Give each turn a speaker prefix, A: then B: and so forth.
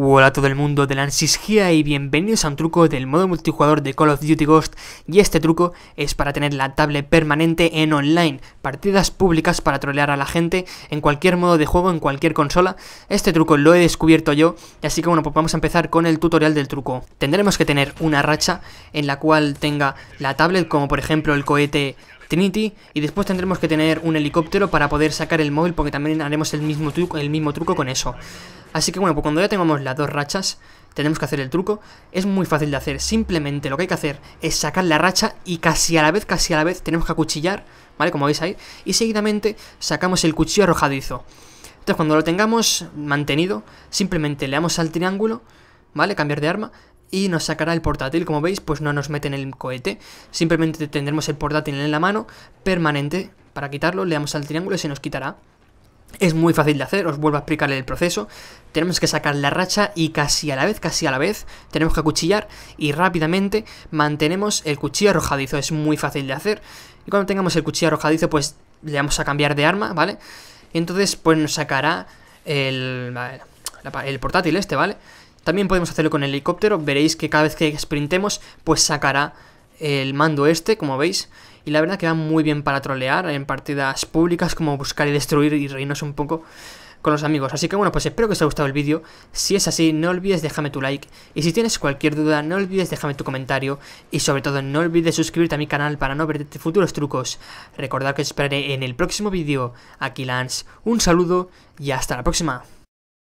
A: Hola a todo el mundo de Lansis Gia y bienvenidos a un truco del modo multijugador de Call of Duty Ghost y este truco es para tener la tablet permanente en online, partidas públicas para trolear a la gente en cualquier modo de juego, en cualquier consola. Este truco lo he descubierto yo, así que bueno, pues vamos a empezar con el tutorial del truco. Tendremos que tener una racha en la cual tenga la tablet como por ejemplo el cohete Trinity y después tendremos que tener un helicóptero para poder sacar el móvil porque también haremos el mismo truco, el mismo truco con eso. Así que bueno, pues cuando ya tengamos las dos rachas, tenemos que hacer el truco. Es muy fácil de hacer, simplemente lo que hay que hacer es sacar la racha y casi a la vez, casi a la vez, tenemos que acuchillar, ¿vale? Como veis ahí. Y seguidamente sacamos el cuchillo arrojadizo. Entonces cuando lo tengamos mantenido, simplemente le damos al triángulo, ¿vale? Cambiar de arma y nos sacará el portátil. Como veis, pues no nos mete en el cohete. Simplemente tendremos el portátil en la mano, permanente. Para quitarlo le damos al triángulo y se nos quitará. Es muy fácil de hacer, os vuelvo a explicar el proceso. Tenemos que sacar la racha y casi a la vez, casi a la vez, tenemos que cuchillar y rápidamente mantenemos el cuchillo arrojadizo. Es muy fácil de hacer. Y cuando tengamos el cuchillo arrojadizo, pues le vamos a cambiar de arma, ¿vale? Y entonces, pues nos sacará el, el portátil este, ¿vale? También podemos hacerlo con el helicóptero. Veréis que cada vez que sprintemos, pues sacará el mando este, como veis, y la verdad que va muy bien para trolear en partidas públicas, como buscar y destruir y reírnos un poco con los amigos. Así que bueno, pues espero que os haya gustado el vídeo. Si es así, no olvides dejarme tu like. Y si tienes cualquier duda, no olvides dejarme tu comentario. Y sobre todo, no olvides suscribirte a mi canal para no perderte futuros trucos. Recordad que os esperaré en el próximo vídeo. Aquí Lance, un saludo y hasta la próxima.